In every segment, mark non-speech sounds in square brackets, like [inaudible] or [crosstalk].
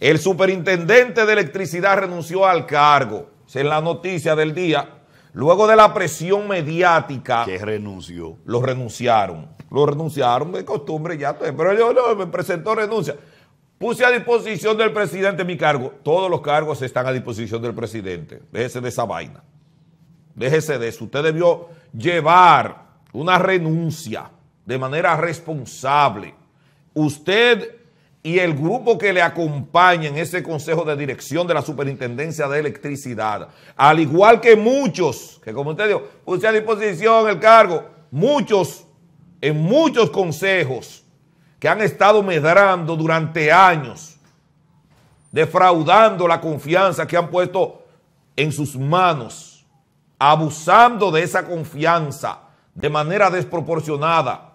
El superintendente de electricidad renunció al cargo. en la noticia del día. Luego de la presión mediática. ¿Qué renunció. Lo renunciaron. Lo renunciaron de costumbre ya. Pero yo no, me presentó renuncia. Puse a disposición del presidente mi cargo. Todos los cargos están a disposición del presidente. Déjese de esa vaina. Déjese de eso. Usted debió llevar una renuncia de manera responsable. Usted y el grupo que le acompaña en ese consejo de dirección de la Superintendencia de Electricidad, al igual que muchos, que como usted dijo, puse a disposición el cargo, muchos, en muchos consejos que han estado medrando durante años, defraudando la confianza que han puesto en sus manos, abusando de esa confianza de manera desproporcionada.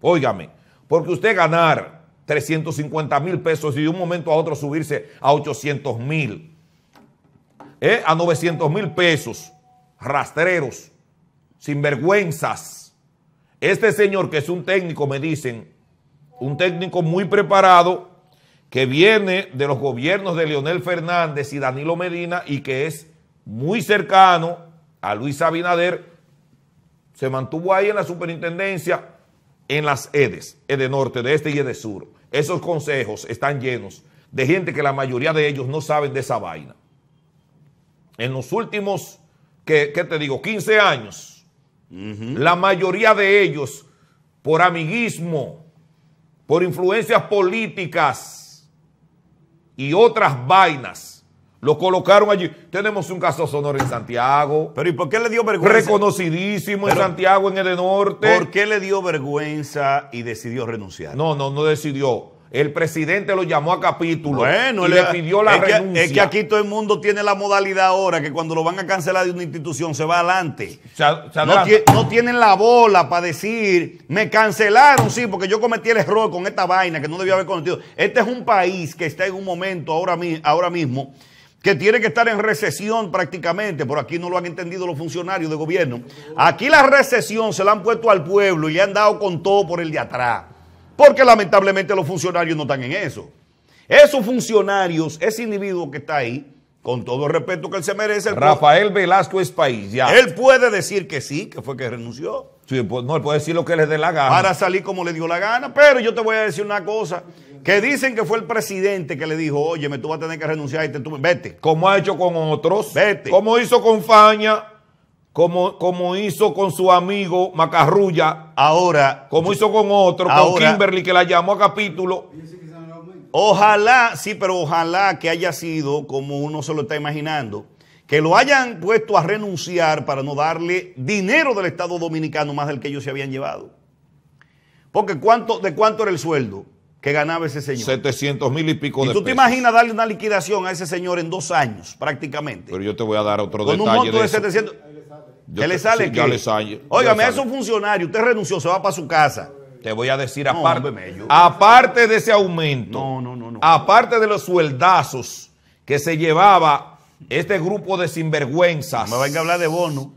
Óigame, porque usted ganar 350 mil pesos y de un momento a otro subirse a 800 mil, eh, a 900 mil pesos, rastreros, sinvergüenzas. Este señor que es un técnico, me dicen, un técnico muy preparado, que viene de los gobiernos de Leonel Fernández y Danilo Medina y que es muy cercano a Luis Abinader, se mantuvo ahí en la superintendencia en las EDES, EDE Norte, de Este y EDE Sur. Esos consejos están llenos de gente que la mayoría de ellos no saben de esa vaina. En los últimos, ¿qué, te digo? 15 años, la mayoría de ellos, por amiguismo, por influencias políticas y otras vainas, lo colocaron allí. Tenemos un caso sonoro en Santiago. Pero ¿y por qué le dio vergüenza? Reconocidísimo en Santiago, en el norte. ¿Por qué le dio vergüenza y decidió renunciar? No, no, no decidió. El presidente lo llamó a capítulo bueno, y le, pidió la renuncia. es que aquí todo el mundo tiene la modalidad ahora que cuando lo van a cancelar de una institución se va adelante. no, tienen la bola para decir, me cancelaron, sí, porque yo cometí el error con esta vaina que no debía haber cometido. Este es un país que está en un momento ahora mismo que tiene que estar en recesión prácticamente, por aquí no lo han entendido los funcionarios de gobierno. Aquí la recesión se la han puesto al pueblo y le han dado con todo por el de atrás, porque lamentablemente los funcionarios no están en eso. Esos funcionarios, ese individuo que está ahí, con todo el respeto que él se merece. Rafael Velasco es país, ya. Él puede decir que sí, que fue que renunció. Pues, no, él puede decir lo que le dé la gana. Para salir como le dio la gana. Pero yo te voy a decir una cosa. Que dicen que fue el presidente que le dijo, oye, me tú vas a tener que renunciar tú, vete. Como ha hecho con otros. Vete. Como hizo con Faña. Como, como hizo con su amigo Macarrulla. Ahora. Como hizo con otro. con Kimberly que la llamó a capítulo. Ojalá, sí, pero ojalá que haya sido como uno se lo está imaginando que lo hayan puesto a renunciar para no darle dinero del Estado Dominicano más del que ellos se habían llevado. Porque ¿cuánto, ¿de cuánto era el sueldo que ganaba ese señor? 700 mil y pico de pesos. ¿Y tú te imaginas darle una liquidación a ese señor en dos años prácticamente? Pero yo te voy a dar otro detalle. Con un monto de, 700... ¿Qué le sale? Sí, que... le sale. Óigame, es un funcionario, usted renunció, se va para su casa. Te voy a decir, aparte, aparte de ese aumento, no, no, aparte de los sueldazos que se llevaba este grupo de sinvergüenzas. me venga a hablar de bonos.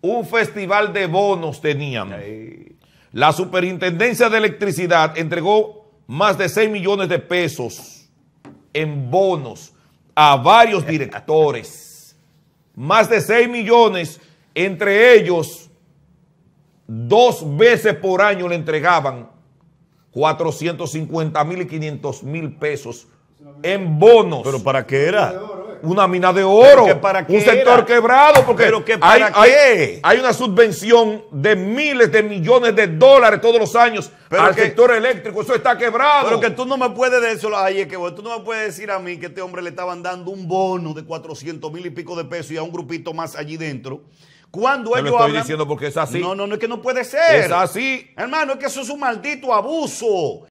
Un festival de bonos tenían. La superintendencia de electricidad entregó más de 6 millones de pesos en bonos a varios directores. [laughs] más de 6 millones, entre ellos, dos veces por año le entregaban 450 mil y 500 mil pesos en bonos. ¿Pero para qué era? una mina de oro, para un sector quebrado, porque hay, Hay, una subvención de miles de millones de dólares todos los años pero al sector eléctrico, eso está quebrado. Pero que tú no me puedes decir, que tú no me puedes decir a mí que este hombre le estaban dando un bono de 400 mil y pico de pesos y a un grupito más allí dentro. Cuando ellos estoy diciendo porque es así. No, no, no es que no puede ser. Es así. Hermano, es que eso es un maldito abuso.